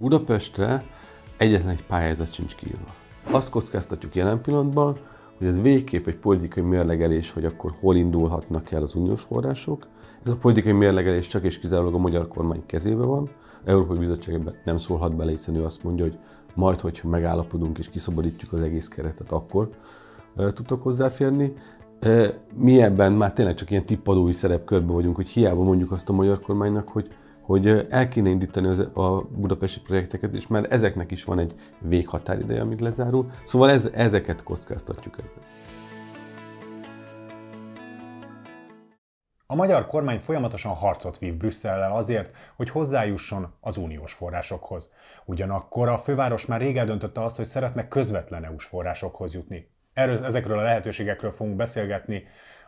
Budapestre egyetlen egy pályázat sincs kiírva. Azt kockáztatjuk jelen pillanatban, hogy ez végképp egy politikai mérlegelés, hogy akkor hol indulhatnak el az uniós források. Ez a politikai mérlegelés csak és kizárólag a magyar kormány kezébe van. A Európai Bizottság nem szólhat bele, hiszen ő azt mondja, hogy majd, hogyha megállapodunk és kiszabadítjuk az egész keretet, akkor tudtok hozzáférni. Mi ebben már tényleg csak ilyen tippadói szerepkörben vagyunk, hogy hiába mondjuk azt a magyar kormánynak, hogy hogy el kéne indítani az, a budapesti projekteket, és már ezeknek is van egy véghatárideje, amit lezárul. Szóval ez, ezeket kockáztatjuk ezzel. A magyar kormány folyamatosan harcot vív Brüsszellel azért, hogy hozzájusson az uniós forrásokhoz. Ugyanakkor a főváros már rég eldöntötte azt, hogy szeretne közvetlen EU-s forrásokhoz jutni. Erről, ezekről a lehetőségekről fogunk beszélgetni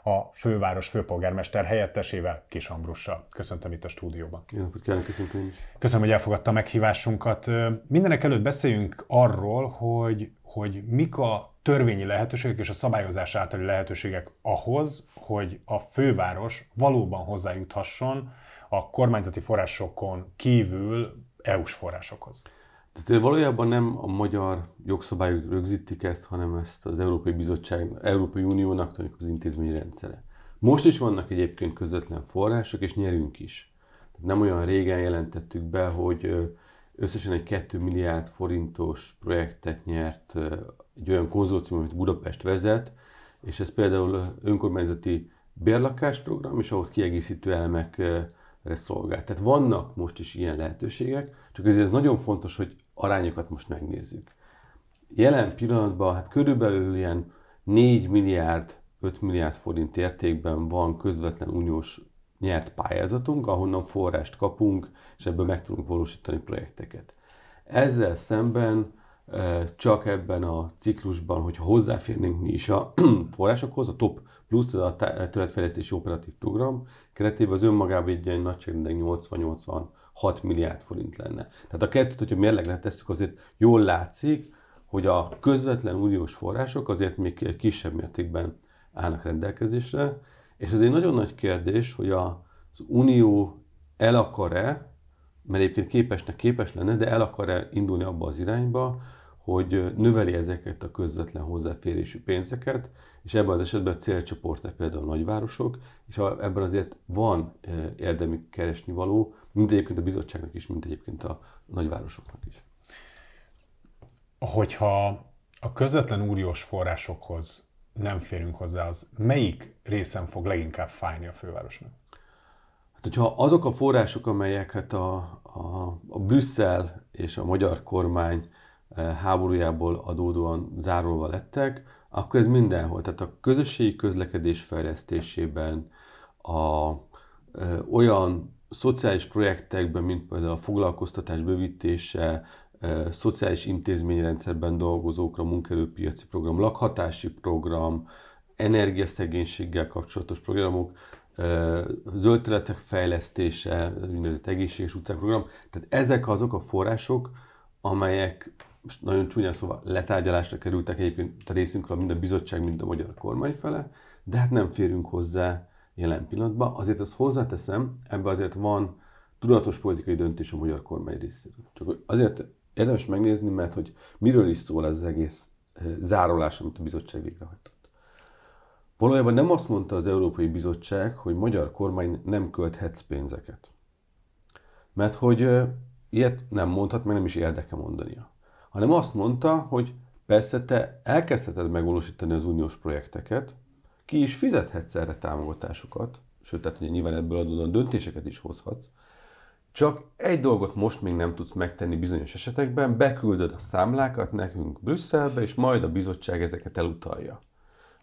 a főváros főpolgármester helyettesével, Kis Ambrussal. Köszöntöm itt a stúdióban. Jó napot kívánok, köszöntöm is. Köszönöm, hogy elfogadta meghívásunkat. Mindenek előtt beszéljünk arról, hogy, hogy mik a törvényi lehetőségek és a szabályozás általi lehetőségek ahhoz, hogy a főváros valóban hozzájuthasson a kormányzati forrásokon kívül EU-s forrásokhoz. Tehát valójában nem a magyar jogszabályok rögzítik ezt, hanem ezt az Európai Bizottság, Európai Uniónak tanuljuk az rendszere. Most is vannak egyébként közvetlen források, és nyerünk is. Tehát nem olyan régen jelentettük be, hogy összesen egy 2 milliárd forintos projektet nyert egy olyan konzorcium, amit Budapest vezet, és ez például önkormányzati bérlakásprogram, és ahhoz kiegészítő elemekre szolgál. Tehát vannak most is ilyen lehetőségek, csak ezért ez nagyon fontos, hogy arányokat most megnézzük. Jelen pillanatban hát körülbelül ilyen 4 milliárd, 5 milliárd forint értékben van közvetlen uniós nyert pályázatunk, ahonnan forrást kapunk, és ebből meg tudunk valósítani projekteket. Ezzel szemben e, csak ebben a ciklusban, hogy hozzáférnénk mi is a forrásokhoz, a TOP plusz, ez a területfejlesztési operatív program keretében az önmagában egy ilyen nagyságrendek 80-80 6 milliárd forint lenne. Tehát a kettőt, hogyha mérlegre tesszük, azért jól látszik, hogy a közvetlen uniós források azért még kisebb mértékben állnak rendelkezésre, és ez egy nagyon nagy kérdés, hogy az unió el akar-e, mert egyébként képesnek képes lenne, de el akar-e indulni abba az irányba, hogy növeli ezeket a közvetlen hozzáférésű pénzeket, és ebben az esetben a célcsoport például a nagyvárosok, és ebben azért van eh, érdemi keresnivaló, mind egyébként a bizottságnak is, mind egyébként a nagyvárosoknak is. Hogyha a közvetlen úriós forrásokhoz nem férünk hozzá, az melyik részen fog leginkább fájni a fővárosnak? Hát, hogyha azok a források, amelyeket hát a, a, a Brüsszel és a magyar kormány eh, háborújából adódóan zárulva lettek, akkor ez mindenhol. Tehát a közösségi közlekedés fejlesztésében, a, ö, eh, olyan szociális projektekben, mint például a foglalkoztatás bővítése, szociális intézményrendszerben dolgozókra, munkerőpiaci program, lakhatási program, energiaszegénységgel kapcsolatos programok, zöld területek fejlesztése, úgynevezett egészséges utcák program. Tehát ezek azok a források, amelyek most nagyon csúnya szóval letárgyalásra kerültek egyébként a részünkről mind a bizottság, mind a magyar kormány fele, de hát nem férünk hozzá jelen pillanatban. Azért ezt hozzáteszem, ebbe azért van tudatos politikai döntés a magyar kormány részéről. Csak azért érdemes megnézni, mert hogy miről is szól ez az egész eh, zárolás, amit a bizottság végrehajtott. Valójában nem azt mondta az Európai Bizottság, hogy magyar kormány nem költhetsz pénzeket. Mert hogy eh, ilyet nem mondhat, meg nem is érdeke mondania. Hanem azt mondta, hogy persze te elkezdheted megvalósítani az uniós projekteket, ki is fizethetsz erre támogatásokat, sőt, tehát ugye nyilván ebből adódóan döntéseket is hozhatsz, csak egy dolgot most még nem tudsz megtenni bizonyos esetekben, beküldöd a számlákat nekünk Brüsszelbe, és majd a bizottság ezeket elutalja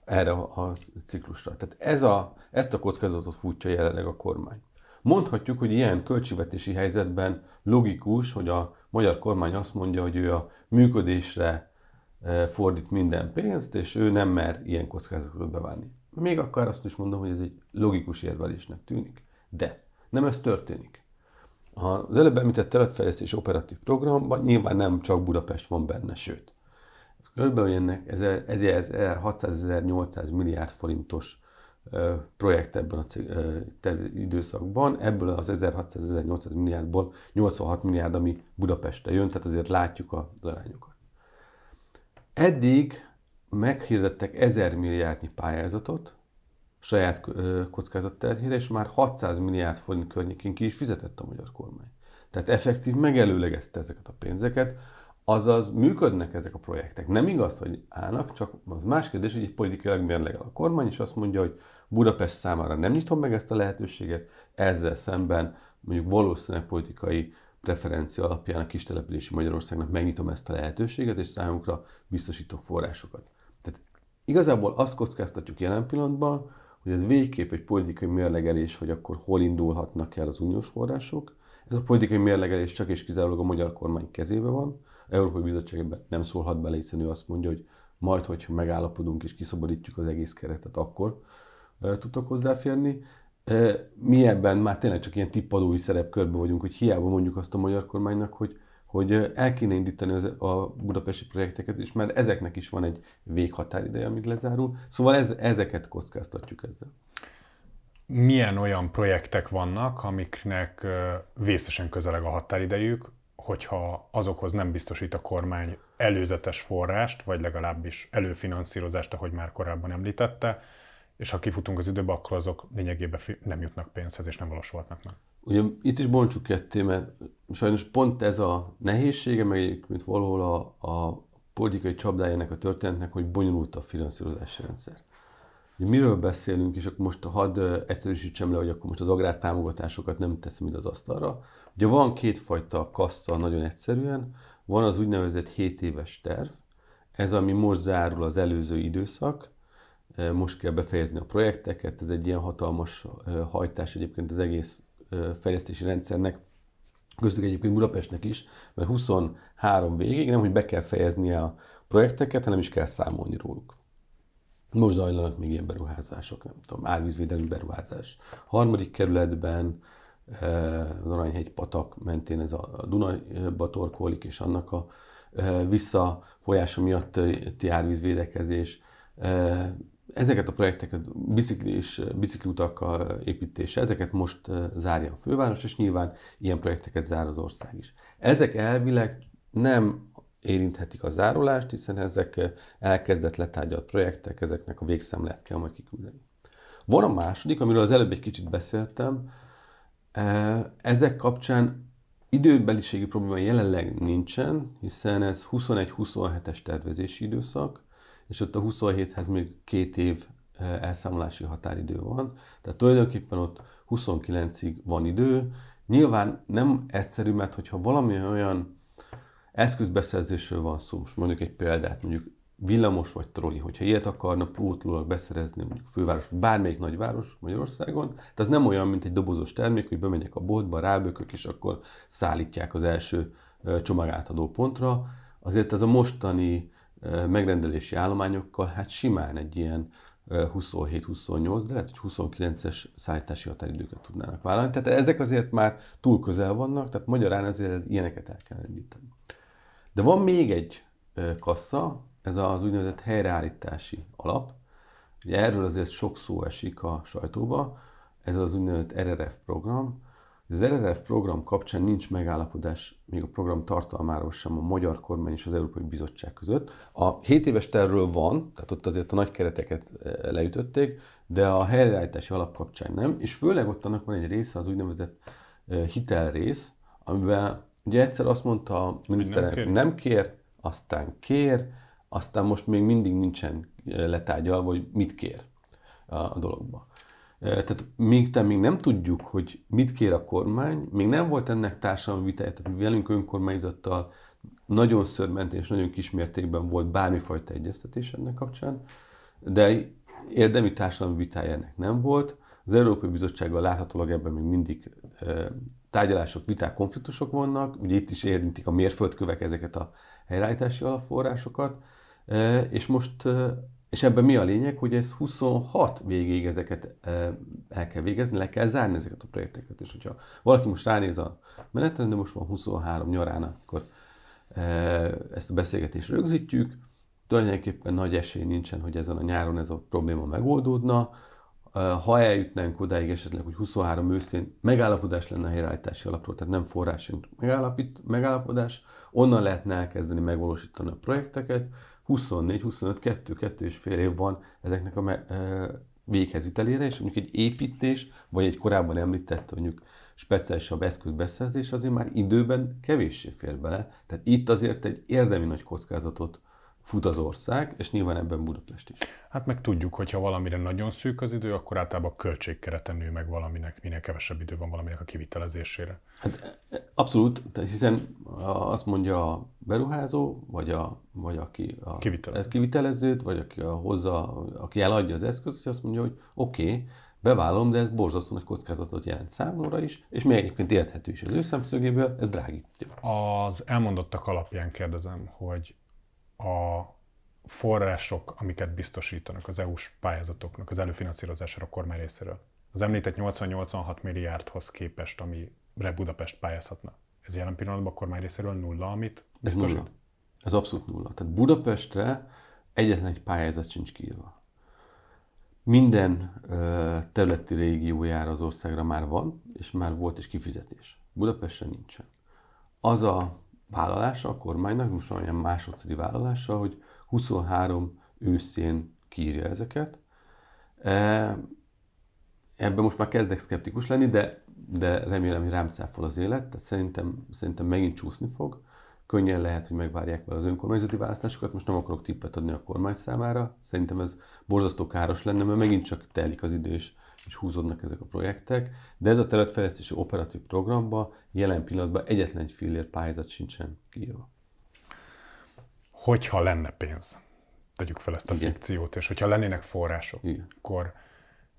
erre a ciklusra. Tehát ez a, ezt a kockázatot futja jelenleg a kormány. Mondhatjuk, hogy ilyen költségvetési helyzetben logikus, hogy a magyar kormány azt mondja, hogy ő a működésre Eh, fordít minden pénzt, és ő nem mer ilyen kockázatot beválni. Még akár azt is mondom, hogy ez egy logikus érvelésnek tűnik, de nem ez történik. Az előbb említett területfejlesztés operatív programban nyilván nem csak Budapest van benne, sőt. Körülbelül ennek 1600-1800 milliárd forintos projekt ebben a cég, időszakban. Ebből az 1600-1800 milliárdból 86 milliárd, ami Budapestre jön, tehát azért látjuk az arányokat. Eddig meghirdettek 1000 milliárdnyi pályázatot saját kockázatterhére, és már 600 milliárd forint környékén ki is fizetett a magyar kormány. Tehát effektív megelőlegezte ezeket a pénzeket, azaz működnek ezek a projektek. Nem igaz, hogy állnak, csak az más kérdés, hogy politikailag mérlegel a kormány, és azt mondja, hogy Budapest számára nem nyitom meg ezt a lehetőséget, ezzel szemben mondjuk valószínűleg politikai preferencia alapján a kis települési Magyarországnak megnyitom ezt a lehetőséget, és számukra biztosítok forrásokat. Tehát igazából azt kockáztatjuk jelen pillanatban, hogy ez végképp egy politikai mérlegelés, hogy akkor hol indulhatnak el az uniós források. Ez a politikai mérlegelés csak és kizárólag a magyar kormány kezébe van. A Európai Bizottság ebben nem szólhat bele, hiszen ő azt mondja, hogy majd, hogyha megállapodunk és kiszabadítjuk az egész keretet, akkor tudtok hozzáférni mi ebben már tényleg csak ilyen tippadói szerepkörben vagyunk, hogy hiába mondjuk azt a magyar kormánynak, hogy, hogy el kéne indítani az, a budapesti projekteket, és már ezeknek is van egy véghatárideje, amit lezárul. Szóval ez, ezeket kockáztatjuk ezzel. Milyen olyan projektek vannak, amiknek vészesen közeleg a határidejük, hogyha azokhoz nem biztosít a kormány előzetes forrást, vagy legalábbis előfinanszírozást, ahogy már korábban említette, és ha kifutunk az időbe, akkor azok lényegében nem jutnak pénzhez, és nem valósulhatnak meg. Ugye itt is bontsuk ketté, mert sajnos pont ez a nehézsége, meg mint valahol a, a politikai csapdájának a történetnek, hogy bonyolult a finanszírozási rendszer. Ugye miről beszélünk, és akkor most hadd egyszerűsítsem le, hogy akkor most az agrártámogatásokat nem teszem ide az asztalra. Ugye van kétfajta kassa nagyon egyszerűen, van az úgynevezett 7 éves terv, ez ami most zárul az előző időszak, most kell befejezni a projekteket, ez egy ilyen hatalmas hajtás egyébként az egész fejlesztési rendszernek, köztük egyébként Budapestnek is, mert 23 végig nem, hogy be kell fejeznie a projekteket, hanem is kell számolni róluk. Most zajlanak még ilyen beruházások, nem tudom, árvízvédelmi beruházás. A harmadik kerületben az Aranyhegy patak mentén ez a Dunajba torkolik, és annak a visszafolyása miatt ti árvízvédekezés Ezeket a projekteket, bicikli és eh, bicikliutak építése, ezeket most eh, zárja a főváros, és nyilván ilyen projekteket zár az ország is. Ezek elvileg nem érinthetik a zárulást, hiszen ezek eh, elkezdett letárgyalt projektek, ezeknek a végszemlát kell majd kiküldeni. Van a második, amiről az előbb egy kicsit beszéltem, ezek kapcsán időbeliségi probléma jelenleg nincsen, hiszen ez 21-27-es tervezési időszak, és ott a 27-hez még két év elszámolási határidő van, tehát tulajdonképpen ott 29-ig van idő. Nyilván nem egyszerű, mert hogyha valami olyan eszközbeszerzésről van szó, most mondjuk egy példát, mondjuk villamos vagy troli, hogyha ilyet akarna pótlólag beszerezni mondjuk főváros, bármelyik nagyváros Magyarországon, tehát az nem olyan, mint egy dobozos termék, hogy bemegyek a boltba, rábökök, és akkor szállítják az első csomagátadó pontra. Azért ez a mostani megrendelési állományokkal, hát simán egy ilyen 27-28, de lehet, hogy 29-es szállítási határidőket tudnának vállalni. Tehát ezek azért már túl közel vannak, tehát magyarán azért ez, ilyeneket el kell indítani. De van még egy kassa, ez az úgynevezett helyreállítási alap. erről azért sok szó esik a sajtóba, ez az úgynevezett RRF program, az RRF program kapcsán nincs megállapodás még a program tartalmáról sem a magyar kormány és az Európai Bizottság között. A 7 éves tervről van, tehát ott azért a nagy kereteket e, leütötték, de a helyreállítási alap kapcsán nem, és főleg ott annak van egy része, az úgynevezett e, hitelrész, amiben ugye egyszer azt mondta a miniszterelnök, nem, kér. nem kér, aztán kér, aztán most még mindig nincsen e, letárgyalva, hogy mit kér a dologban. Tehát még te még nem tudjuk, hogy mit kér a kormány, még nem volt ennek társadalmi vitája, tehát velünk önkormányzattal nagyon szörmentén és nagyon kismértékben volt bármifajta egyeztetés ennek kapcsán, de érdemi társadalmi vitája ennek nem volt. Az Európai Bizottsággal láthatólag ebben még mindig tárgyalások, viták, konfliktusok vannak, ugye itt is érintik a mérföldkövek ezeket a helyreállítási alapforrásokat, és most és ebben mi a lényeg, hogy ez 26 végéig ezeket e, el kell végezni, le kell zárni ezeket a projekteket. És hogyha valaki most ránéz a menetrend, de most van 23 nyarán, akkor e, ezt a beszélgetést rögzítjük, tulajdonképpen nagy esély nincsen, hogy ezen a nyáron ez a probléma megoldódna, ha eljutnánk odáig esetleg, hogy 23 őszén megállapodás lenne a helyreállítási alapról, tehát nem forrásunk megállapít, megállapodás, onnan lehetne elkezdeni megvalósítani a projekteket, 24, 25, 2, 2 és fél év van ezeknek a me- véghezvitelére, és mondjuk egy építés, vagy egy korábban említett mondjuk speciálisabb eszközbeszerzés azért már időben kevéssé fér bele, tehát itt azért egy érdemi nagy kockázatot fut az ország, és nyilván ebben Budapest is. Hát meg tudjuk, hogy ha valamire nagyon szűk az idő, akkor általában a költségkereten nő meg valaminek, minél kevesebb idő van valaminek a kivitelezésére. Hát e, abszolút, hiszen azt mondja a beruházó, vagy, a, vagy aki a Kivitelező. E, kivitelezőt, vagy aki a hozza, aki eladja az eszközt, és azt mondja, hogy oké, okay, bevállom, de ez borzasztó nagy kockázatot jelent számomra is, és még egyébként érthető is az ő szemszögéből, ez drágítja. Az elmondottak alapján kérdezem, hogy a források, amiket biztosítanak az EU-s pályázatoknak az előfinanszírozására a kormány részéről. Az említett 80-86 milliárdhoz képest, amire Budapest pályázhatna. Ez jelen pillanatban a kormány részéről nulla, amit biztosít? Ez nulla. Ez abszolút nulla. Tehát Budapestre egyetlen egy pályázat sincs kiírva. Minden területi régiójára az országra már van, és már volt is kifizetés. Budapestre nincsen. Az a vállalása a kormánynak, most van ilyen másodszori vállalása, hogy 23 őszén kírja ezeket. E, ebben most már kezdek szkeptikus lenni, de, de remélem, hogy rám cáfol az élet, tehát szerintem, szerintem megint csúszni fog. Könnyen lehet, hogy megvárják vele az önkormányzati választásokat, most nem akarok tippet adni a kormány számára. Szerintem ez borzasztó káros lenne, mert megint csak telik az idő, és és húzódnak ezek a projektek, de ez a területfejlesztési operatív programba jelen pillanatban egyetlen egy fillér pályázat sincsen kiírva. Hogyha lenne pénz, tegyük fel ezt a Igen. fikciót, és hogyha lennének források, Igen. akkor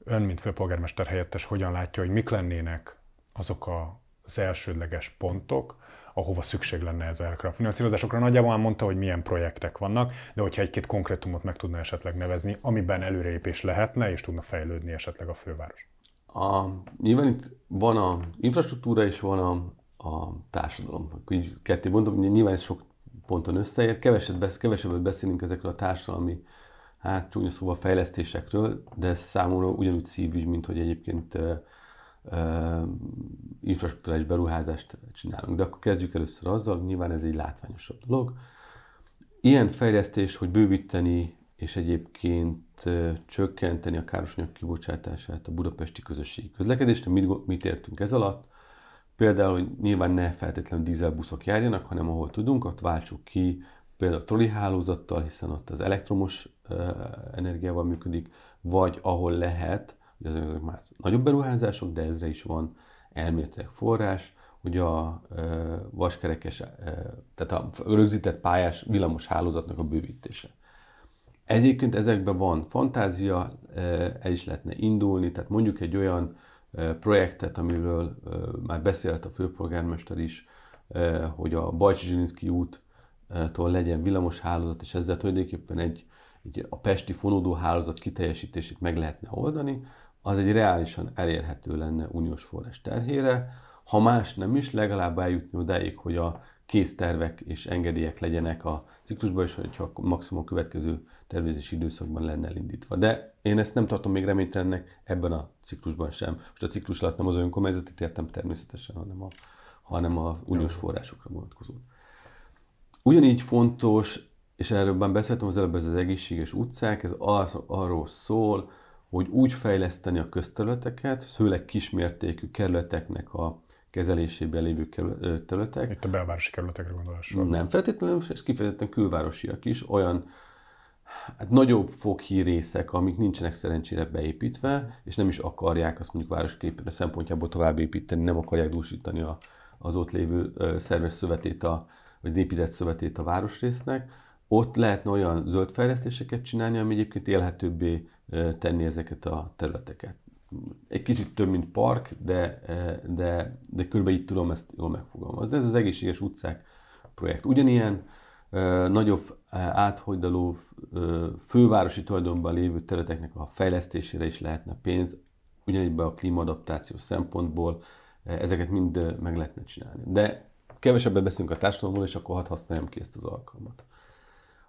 ön, mint főpolgármester helyettes, hogyan látja, hogy mik lennének azok a az elsődleges pontok, ahova szükség lenne ezekre a finanszírozásokra. Nagyjából már mondta, hogy milyen projektek vannak, de hogyha egy-két konkrétumot meg tudna esetleg nevezni, amiben előrelépés lehetne, és tudna fejlődni esetleg a főváros. A, nyilván itt van a infrastruktúra és van a, a társadalom. Így ketté mondom, hogy nyilván ez sok ponton összeér. Keveset, kevesebbet beszélünk ezekről a társadalmi, hát csúnya szóval fejlesztésekről, de ez számomra ugyanúgy szívügy, mint hogy egyébként infrastruktúrális beruházást csinálunk. De akkor kezdjük először azzal, nyilván ez egy látványosabb dolog. Ilyen fejlesztés, hogy bővíteni és egyébként csökkenteni a károsanyag kibocsátását a budapesti közösségi közlekedésre. Mit, mit értünk ez alatt? Például, hogy nyilván ne feltétlenül dízelbuszok járjanak, hanem ahol tudunk, ott váltsuk ki például a troli hálózattal, hiszen ott az elektromos energiával működik, vagy ahol lehet, hogy ezek, ezek már nagyobb beruházások, de ezre is van elméletileg forrás, hogy a vaskerekes, tehát a rögzített pályás villamos hálózatnak a bővítése. Egyébként ezekben van fantázia, el is lehetne indulni, tehát mondjuk egy olyan projektet, amiről már beszélt a főpolgármester is, hogy a Bajcsi Zsilinszki úttól legyen villamos hálózat, és ezzel tulajdonképpen egy, egy a pesti hálózat kiteljesítését meg lehetne oldani az egy reálisan elérhető lenne uniós forrás terhére, ha más nem is, legalább eljutni odáig, hogy a késztervek és engedélyek legyenek a ciklusban, és hogyha maximum a következő tervezési időszakban lenne elindítva. De én ezt nem tartom még reménytelennek ebben a ciklusban sem. Most a ciklus alatt nem az önkormányzati értem természetesen, hanem a, hanem a uniós forrásokra vonatkozó. Ugyanígy fontos, és erről már beszéltem az előbb, ez az egészséges utcák, ez ar- arról szól, hogy úgy fejleszteni a közterületeket, főleg kismértékű kerületeknek a kezelésében lévő területek. Itt a belvárosi kerületekre gondolásról. Nem feltétlenül, és kifejezetten külvárosiak is, olyan hát nagyobb foghí részek, amik nincsenek szerencsére beépítve, és nem is akarják azt mondjuk városképre szempontjából tovább építeni, nem akarják dúsítani a, az ott lévő szerves szövetét, a, vagy az épített szövetét a városrésznek, ott lehetne olyan zöldfejlesztéseket csinálni, ami egyébként élhetőbbé tenni ezeket a területeket. Egy kicsit több, mint park, de, de, de körülbelül így tudom ezt jól megfogalmazni. Ez az egészséges utcák projekt. Ugyanilyen nagyobb áthojdaló fővárosi tulajdonban lévő területeknek a fejlesztésére is lehetne pénz, ugyanígyben a klímaadaptáció szempontból ezeket mind meg lehetne csinálni. De kevesebbet beszélünk a társadalomról, és akkor hadd használjam ki ezt az alkalmat.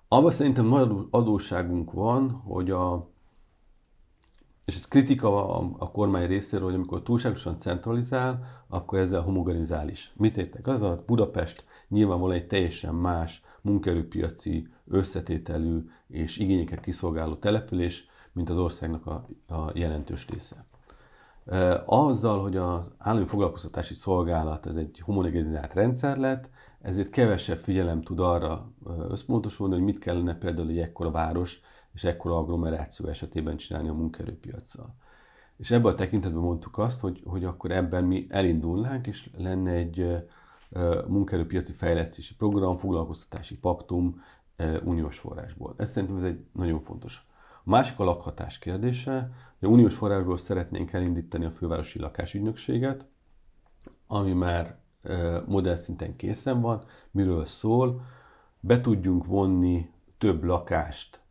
Abban szerintem nagy adósságunk van, hogy a, és ez kritika a, a kormány részéről, hogy amikor túlságosan centralizál, akkor ezzel homogenizál is. Mit értek? Az a Budapest nyilvánvalóan egy teljesen más munkerőpiaci összetételű és igényeket kiszolgáló település, mint az országnak a, a jelentős része. azzal, hogy az állami foglalkoztatási szolgálat ez egy homogenizált rendszer lett, ezért kevesebb figyelem tud arra összpontosulni, hogy mit kellene például egy ekkora város és ekkora agglomeráció esetében csinálni a munkaerőpiacsal. És ebben a tekintetben mondtuk azt, hogy, hogy akkor ebben mi elindulnánk, és lenne egy munkaerőpiaci fejlesztési program, foglalkoztatási paktum uniós forrásból. Ez szerintem ez egy nagyon fontos. A másik a lakhatás kérdése, hogy uniós forrásból szeretnénk elindítani a fővárosi lakásügynökséget, ami már modell szinten készen van, miről szól, be tudjunk vonni több lakást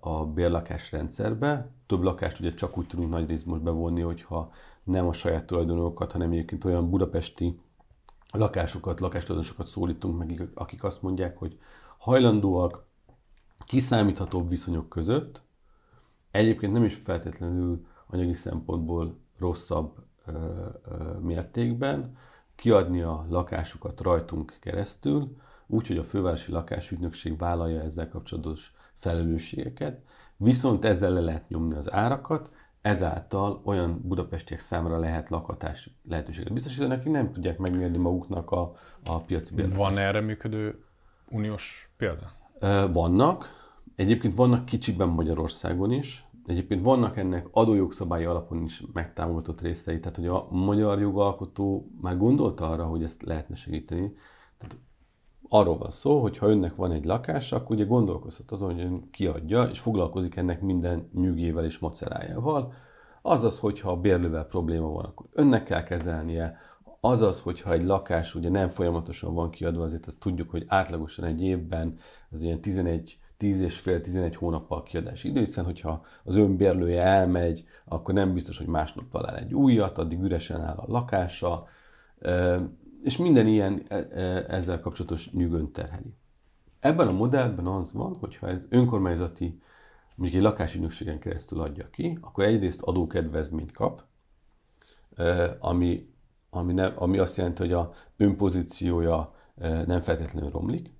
a bérlakás rendszerbe. Több lakást ugye csak úgy tudunk nagy részt most bevonni, hogyha nem a saját tulajdonokat, hanem egyébként olyan budapesti lakásokat, lakástulajdonosokat szólítunk meg, akik azt mondják, hogy hajlandóak kiszámíthatóbb viszonyok között, egyébként nem is feltétlenül anyagi szempontból rosszabb ö, ö, mértékben kiadni a lakásukat rajtunk keresztül, úgyhogy a fővárosi lakásügynökség vállalja ezzel kapcsolatos felelősségeket, viszont ezzel le lehet nyomni az árakat, ezáltal olyan budapestiek számára lehet lakatás lehetőséget biztosítani, akik nem tudják megnyerni maguknak a, a piaci bérletet. Van erre működő uniós példa? Vannak. Egyébként vannak kicsiben Magyarországon is, Egyébként vannak ennek adójogszabályi alapon is megtámogatott részei, tehát hogy a magyar jogalkotó már gondolta arra, hogy ezt lehetne segíteni, arról van szó, hogy ha önnek van egy lakás, akkor ugye gondolkozhat azon, hogy ön kiadja, és foglalkozik ennek minden nyűgével és macerájával. Azaz, hogyha a bérlővel probléma van, akkor önnek kell kezelnie, Azaz, hogyha egy lakás ugye nem folyamatosan van kiadva, azért azt tudjuk, hogy átlagosan egy évben az ilyen 11 10 és fél 11 hónappal kiadási idő, hiszen hogyha az önbérlője elmegy, akkor nem biztos, hogy másnap talál egy újat, addig üresen áll a lakása, és minden ilyen e, e, ezzel kapcsolatos nyűgön terheli. Ebben a modellben az van, hogyha ez önkormányzati, mondjuk egy lakásügynökségen keresztül adja ki, akkor egyrészt adókedvezményt kap, e, ami, ami, ne, ami azt jelenti, hogy a önpozíciója nem feltétlenül romlik.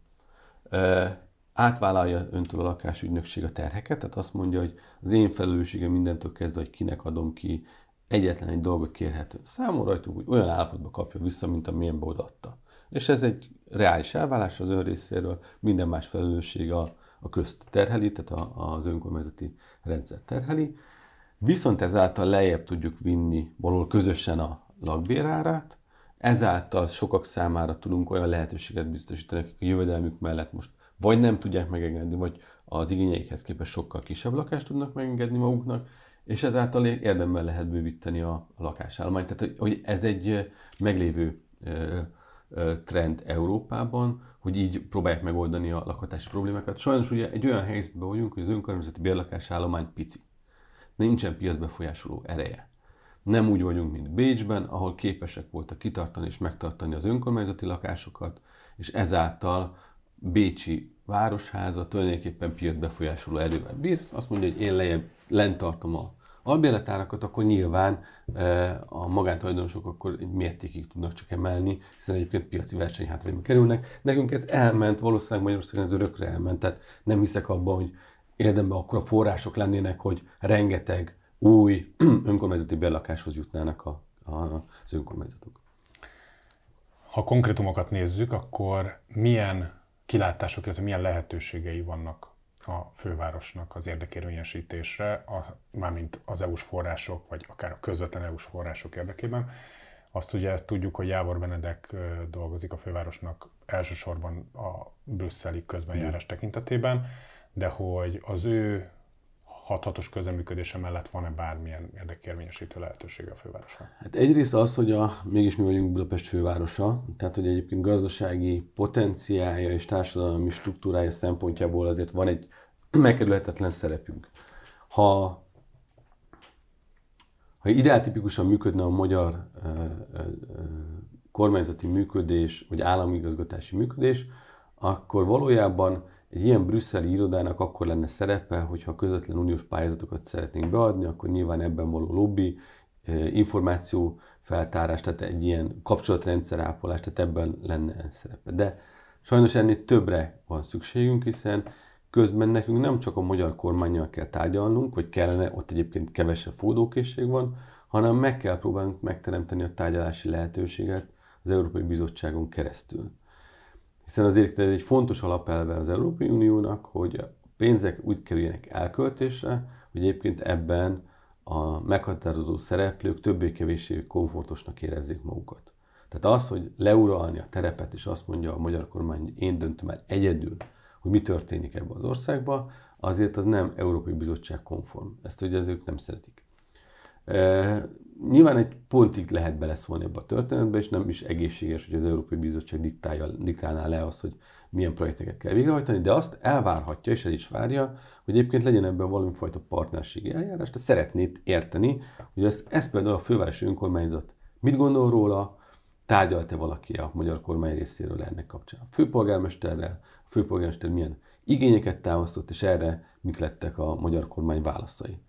Átvállalja öntől a lakásügynökség a terheket, tehát azt mondja, hogy az én felelősségem mindentől kezdve, hogy kinek adom ki, egyetlen egy dolgot kérhető. Számol rajtuk, hogy olyan állapotba kapja vissza, mint amilyen odaadta. És ez egy reális elvállás az ön részéről, minden más felelősség a, a közt terheli, tehát a, az önkormányzati rendszer terheli. Viszont ezáltal lejjebb tudjuk vinni valahol közösen a lakbérárát, ezáltal sokak számára tudunk olyan lehetőséget biztosítani, akik a jövedelmük mellett most vagy nem tudják megengedni, vagy az igényeikhez képest sokkal kisebb lakást tudnak megengedni maguknak, és ezáltal érdemben lehet bővíteni a, lakásállományt. Tehát, hogy, ez egy meglévő trend Európában, hogy így próbálják megoldani a lakhatási problémákat. Sajnos ugye egy olyan helyzetben vagyunk, hogy az önkormányzati bérlakásállomány pici. Nincsen piacbefolyásoló ereje. Nem úgy vagyunk, mint Bécsben, ahol képesek voltak kitartani és megtartani az önkormányzati lakásokat, és ezáltal bécsi városháza tulajdonképpen piac befolyásoló erővel bír, azt mondja, hogy én lejjebb, lent tartom a albérletárakat, akkor nyilván eh, a magántulajdonosok akkor egy mértékig tudnak csak emelni, hiszen egyébként piaci verseny hátrányba kerülnek. Nekünk ez elment, valószínűleg Magyarországon ez örökre elment, tehát nem hiszek abban, hogy érdemben akkor a források lennének, hogy rengeteg új önkormányzati belakáshoz jutnának a, a, az önkormányzatok. Ha konkrétumokat nézzük, akkor milyen kilátások, illetve milyen lehetőségei vannak a fővárosnak az érdekérvényesítésre, a, mármint az EU-s források, vagy akár a közvetlen EU-s források érdekében. Azt ugye tudjuk, hogy Jávor Benedek dolgozik a fővárosnak elsősorban a brüsszeli közbenjárás mm. tekintetében, de hogy az ő hathatos közeműködése mellett van-e bármilyen érdekérvényesítő lehetőség a fővárosnak? Hát egyrészt az, hogy a, mégis mi vagyunk Budapest fővárosa, tehát hogy egyébként gazdasági potenciája és társadalmi struktúrája szempontjából azért van egy megkerülhetetlen szerepünk. Ha ha ideáltipikusan működne a magyar ö, ö, kormányzati működés, vagy államigazgatási működés, akkor valójában egy ilyen brüsszeli irodának akkor lenne szerepe, hogyha közvetlen uniós pályázatokat szeretnénk beadni, akkor nyilván ebben való lobby, eh, információ feltárás, tehát egy ilyen kapcsolatrendszer ápolás, tehát ebben lenne szerepe. De sajnos ennél többre van szükségünk, hiszen közben nekünk nem csak a magyar kormányjal kell tárgyalnunk, hogy kellene, ott egyébként kevesebb fódókészség van, hanem meg kell próbálnunk megteremteni a tárgyalási lehetőséget az Európai Bizottságon keresztül hiszen azért egy fontos alapelve az Európai Uniónak, hogy a pénzek úgy kerüljenek elköltésre, hogy egyébként ebben a meghatározó szereplők többé-kevésbé komfortosnak érezzék magukat. Tehát az, hogy leuralni a terepet, és azt mondja a magyar kormány, hogy én döntöm el egyedül, hogy mi történik ebben az országban, azért az nem Európai Bizottság konform. Ezt ugye ők nem szeretik nyilván egy pontig lehet beleszólni ebbe a történetbe, és nem is egészséges, hogy az Európai Bizottság diktálja, diktálná le azt, hogy milyen projekteket kell végrehajtani, de azt elvárhatja, és el is várja, hogy egyébként legyen ebben valamifajta partnerségi eljárás, de szeretnéd érteni, hogy ezt, ezt például a fővárosi önkormányzat mit gondol róla, tárgyalt-e valaki a magyar kormány részéről ennek kapcsán? A főpolgármesterrel, a főpolgármester milyen igényeket támasztott, és erre mik lettek a magyar kormány válaszai.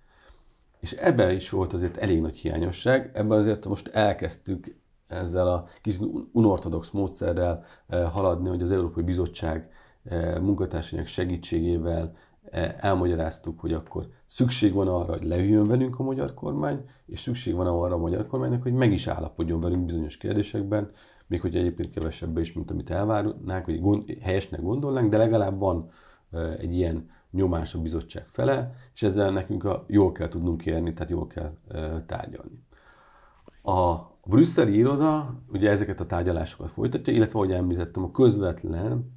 És ebben is volt azért elég nagy hiányosság, ebben azért most elkezdtük ezzel a kis unortodox módszerrel eh, haladni, hogy az Európai Bizottság eh, munkatársainak segítségével eh, elmagyaráztuk, hogy akkor szükség van arra, hogy leüljön velünk a magyar kormány, és szükség van arra a magyar kormánynak, hogy meg is állapodjon velünk bizonyos kérdésekben, még hogy egyébként kevesebb is, mint amit elvárnánk, vagy gond, helyesnek gondolnánk, de legalább van egy ilyen nyomás a bizottság fele, és ezzel nekünk a, jól kell tudnunk kérni, tehát jól kell tárgyalni. A brüsszeli iroda ugye ezeket a tárgyalásokat folytatja, illetve, ahogy említettem, a közvetlen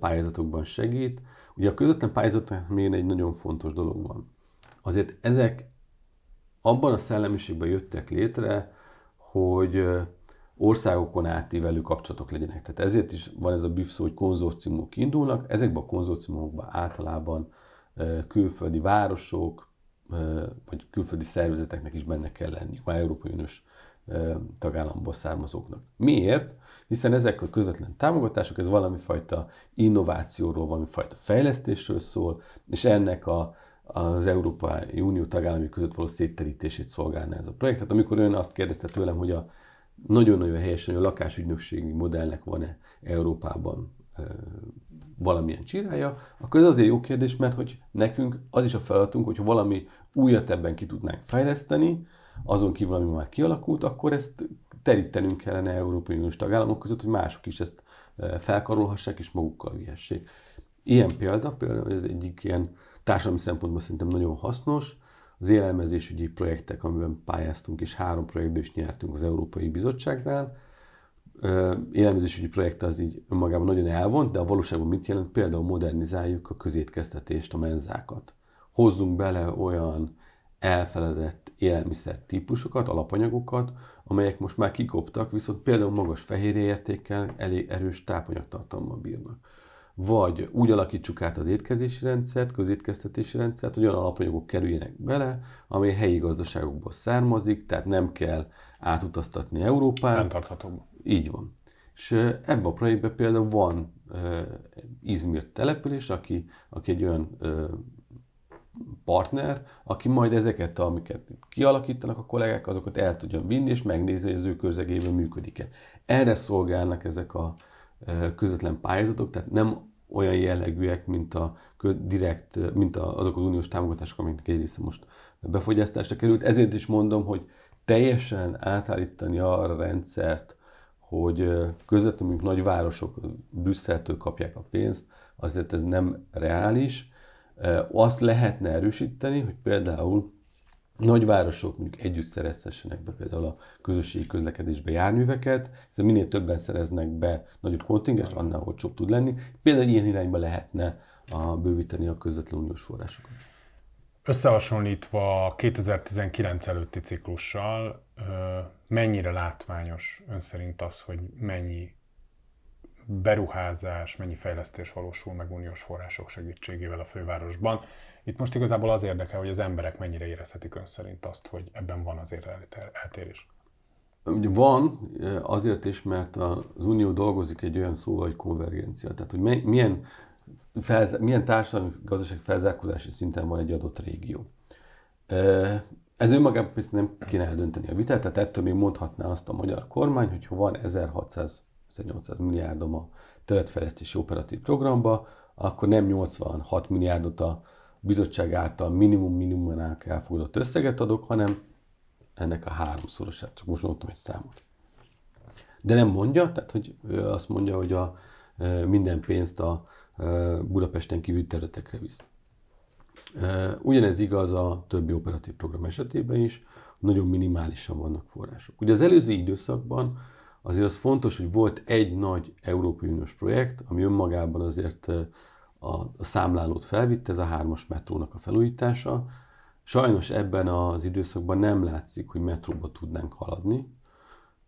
pályázatokban segít. Ugye a közvetlen pályázatoknak még egy nagyon fontos dolog van. Azért ezek abban a szellemiségben jöttek létre, hogy országokon átívelő kapcsolatok legyenek. Tehát ezért is van ez a BIF szó, hogy konzorciumok indulnak, Ezekben a konzorciumokban általában külföldi városok, vagy külföldi szervezeteknek is benne kell lenni, a Európai Uniós tagállamból származóknak. Miért? Hiszen ezek a közvetlen támogatások, ez valami fajta innovációról, valami fajta fejlesztésről szól, és ennek a, az Európai Unió tagállami között való szétterítését szolgálná ez a projekt. Tehát amikor ön azt kérdezte tőlem, hogy a nagyon-nagyon helyesen, hogy a lakásügynökségi modellnek van-e Európában valamilyen csirája, akkor ez azért jó kérdés, mert hogy nekünk az is a feladatunk, hogyha valami újat ebben ki tudnánk fejleszteni, azon kívül, ami már kialakult, akkor ezt terítenünk kellene Európai Uniós tagállamok között, hogy mások is ezt felkarolhassák és magukkal vihessék. Ilyen példa, például ez egyik ilyen társadalmi szempontból szerintem nagyon hasznos, az élelmezésügyi projektek, amiben pályáztunk, és három projektből is nyertünk az Európai Bizottságnál. Élelmezésügyi projekt az így önmagában nagyon elvont, de a valóságban mit jelent? Például modernizáljuk a közétkeztetést, a menzákat. Hozzunk bele olyan elfeledett élelmiszer típusokat, alapanyagokat, amelyek most már kikoptak, viszont például magas fehérje értékkel elég erős tápanyagtartalommal bírnak vagy úgy alakítsuk át az étkezési rendszert, közétkeztetési rendszert, hogy olyan alapanyagok kerüljenek bele, ami helyi gazdaságokból származik, tehát nem kell átutaztatni Európát. Fentarthatóbb. Így van. És ebben a projektben például van uh, Izmir település, aki, aki egy olyan uh, partner, aki majd ezeket, amiket kialakítanak a kollégák, azokat el tudja vinni, és megnézi, hogy az ő közegében működik-e. Erre szolgálnak ezek a közvetlen pályázatok, tehát nem olyan jellegűek, mint, a, direkt, mint a, azok az uniós támogatások, amiknek egy része most befogyasztásra került. Ezért is mondom, hogy teljesen átállítani arra a rendszert, hogy közvetlenül nagyvárosok Brüsszeltől kapják a pénzt, azért ez nem reális. Azt lehetne erősíteni, hogy például nagyvárosok mondjuk együtt szerezhessenek be például a közösségi közlekedésbe járműveket, hiszen minél többen szereznek be nagyobb kontingest, annál olcsóbb tud lenni. Például ilyen irányba lehetne a, bővíteni a közvetlen uniós forrásokat. Összehasonlítva a 2019 előtti ciklussal, mennyire látványos ön szerint az, hogy mennyi beruházás, mennyi fejlesztés valósul meg uniós források segítségével a fővárosban? Itt most igazából az érdekel, hogy az emberek mennyire érezhetik ön szerint azt, hogy ebben van azért eltérés. Ugye van, azért is, mert az Unió dolgozik egy olyan szóval, hogy konvergencia. Tehát, hogy milyen, felz, milyen társadalmi gazdaság felzárkózási szinten van egy adott régió. Ez önmagában persze nem kéne eldönteni a vitát, tehát ettől még mondhatná azt a magyar kormány, hogy ha van 1600-1800 milliárdom a területfejlesztési operatív programba, akkor nem 86 milliárdot a bizottság által minimum minimumának elfogadott összeget adok, hanem ennek a háromszorosát. Csak most mondtam egy számot. De nem mondja, tehát hogy azt mondja, hogy a, minden pénzt a Budapesten kívüli területekre visz. Ugyanez igaz a többi operatív program esetében is, nagyon minimálisan vannak források. Ugye az előző időszakban azért az fontos, hogy volt egy nagy Európai Uniós projekt, ami önmagában azért a, a számlálót felvitt, ez a hármas metrónak a felújítása. Sajnos ebben az időszakban nem látszik, hogy metróba tudnánk haladni.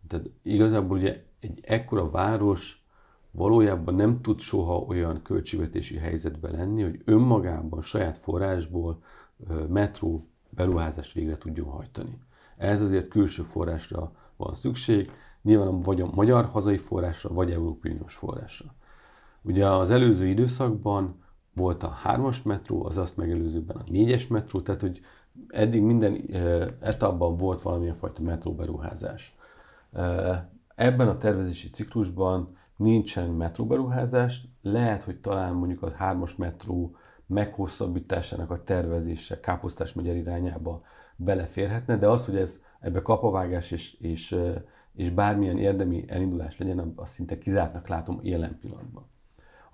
Tehát igazából ugye egy ekkora város valójában nem tud soha olyan költségvetési helyzetben lenni, hogy önmagában, saját forrásból metró beruházást végre tudjon hajtani. Ez azért külső forrásra van szükség, nyilván vagy a magyar hazai forrásra, vagy európai uniós forrásra. Ugye az előző időszakban volt a 3-as metró, az azt megelőzőben a 4-es metró, tehát hogy eddig minden etapban volt valamilyen fajta metróberuházás. Ebben a tervezési ciklusban nincsen metróberuházás, lehet, hogy talán mondjuk a 3-as metró meghosszabbításának a tervezése Káposztás megyer irányába beleférhetne, de az, hogy ez ebbe kapavágás és, és, és bármilyen érdemi elindulás legyen, azt szinte kizártnak látom jelen pillanatban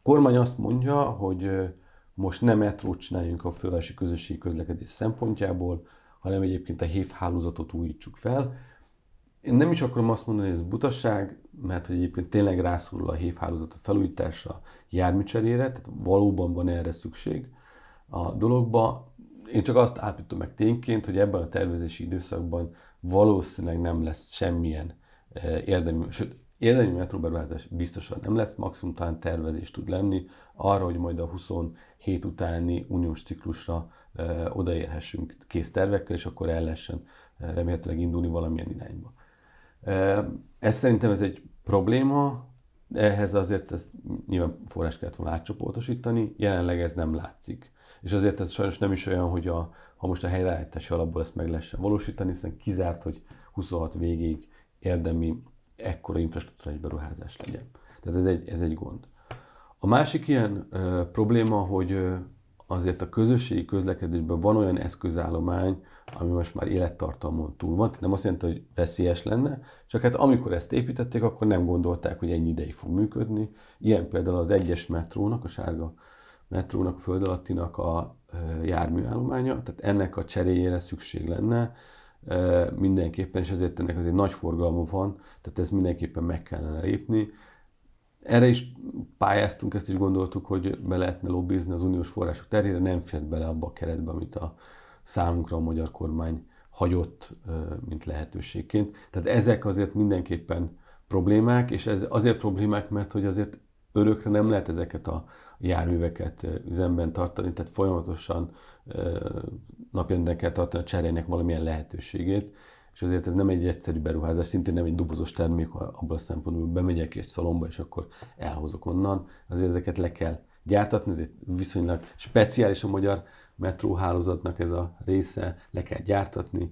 kormány azt mondja, hogy most nem metrót csináljunk a fővárosi közösségi közlekedés szempontjából, hanem egyébként a HÉV hálózatot újítsuk fel. Én nem is akarom azt mondani, hogy ez butaság, mert hogy egyébként tényleg rászorul a HÉV hálózat a felújításra, járműcserére, tehát valóban van erre szükség a dologba. Én csak azt állapítom meg tényként, hogy ebben a tervezési időszakban valószínűleg nem lesz semmilyen érdemű, sőt, Érdemi metróberuházás biztosan nem lesz, maximum talán tervezés tud lenni arra, hogy majd a 27 utáni uniós ciklusra e, odaérhessünk kész tervekkel, és akkor el lehessen remélhetőleg indulni valamilyen irányba. Ez szerintem ez egy probléma, ehhez azért ez nyilván forrás kellett volna átcsoportosítani, jelenleg ez nem látszik. És azért ez sajnos nem is olyan, hogy a, ha most a helyreállítási alapból ezt meg lehessen valósítani, hiszen kizárt, hogy 26 végig érdemi ekkora infrastruktúrális beruházás legyen. Tehát ez egy, ez egy gond. A másik ilyen ö, probléma, hogy ö, azért a közösségi közlekedésben van olyan eszközállomány, ami most már élettartalmon túl van. Nem azt jelenti, hogy veszélyes lenne, csak hát amikor ezt építették, akkor nem gondolták, hogy ennyi ideig fog működni. Ilyen például az egyes metrónak, a sárga metrónak, a föld alattinak a járműállománya, tehát ennek a cseréjére szükség lenne, mindenképpen, és ezért ennek azért nagy forgalma van, tehát ez mindenképpen meg kellene lépni. Erre is pályáztunk, ezt is gondoltuk, hogy be lehetne lobbizni az uniós források terére, nem fért bele abba a keretbe, amit a számunkra a magyar kormány hagyott, mint lehetőségként. Tehát ezek azért mindenképpen problémák, és ez azért problémák, mert hogy azért örökre nem lehet ezeket a járműveket üzemben tartani, tehát folyamatosan napjönten kell tartani a cserének valamilyen lehetőségét, és azért ez nem egy egyszerű beruházás, szintén nem egy dobozos termék, ha abban a szempontból bemegyek egy szalomba, és akkor elhozok onnan, azért ezeket le kell gyártatni, ezért viszonylag speciális a magyar metróhálózatnak ez a része, le kell gyártatni,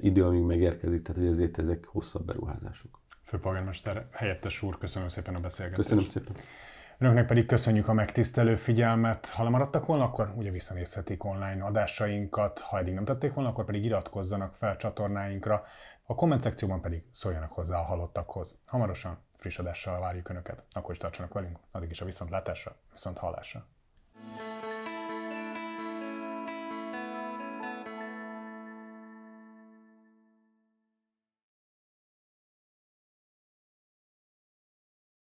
idő, amíg megérkezik, tehát hogy ezért ezek hosszabb beruházások. Főpolgármester helyettes úr, köszönöm szépen a beszélgetést. Köszönöm szépen. Önöknek pedig köszönjük a megtisztelő figyelmet. Ha lemaradtak volna, akkor ugye visszanézhetik online adásainkat, ha eddig nem tették volna, akkor pedig iratkozzanak fel csatornáinkra, a komment szekcióban pedig szóljanak hozzá a halottakhoz. Hamarosan friss adással várjuk Önöket, akkor is tartsanak velünk, addig is a viszontlátásra, viszont hallásra.